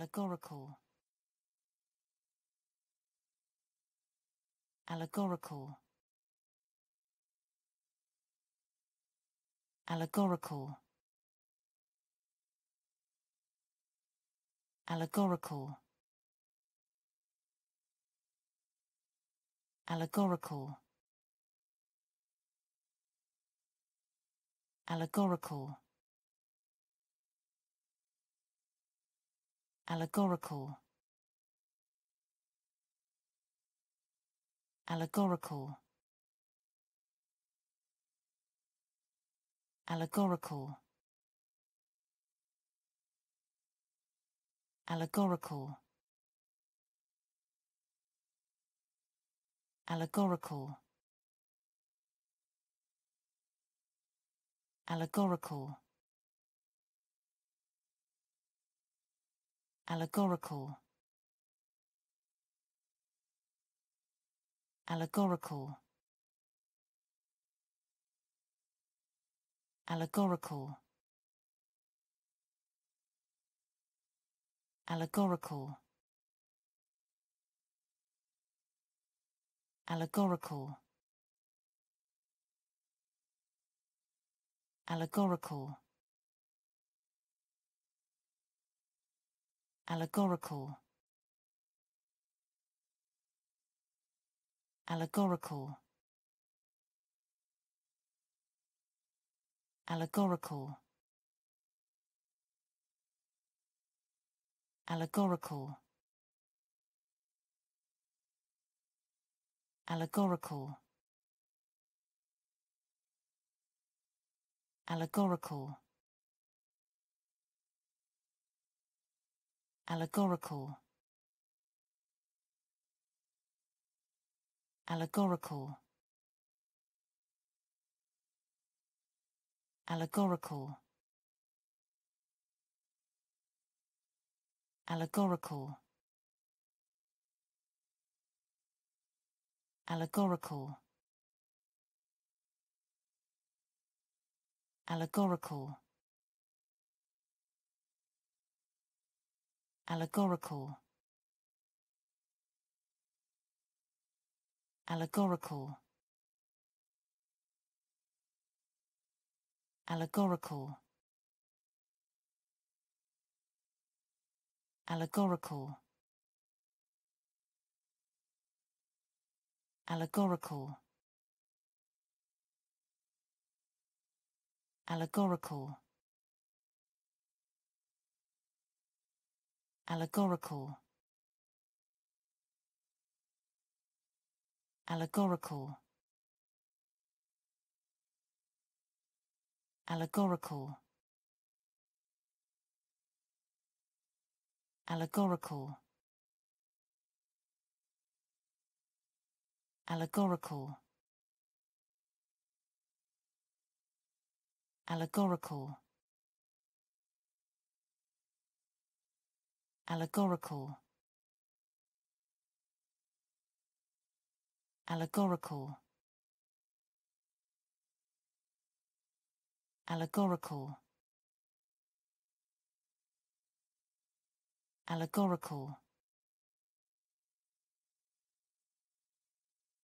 Allegorical Allegorical Allegorical Allegorical Allegorical Allegorical allegorical allegorical allegorical allegorical allegorical allegorical allegorical allegorical allegorical allegorical allegorical allegorical allegorical allegorical allegorical allegorical allegorical allegorical allegorical allegorical allegorical allegorical allegorical allegorical allegorical allegorical allegorical allegorical allegorical allegorical allegorical allegorical allegorical allegorical allegorical allegorical allegorical allegorical allegorical allegorical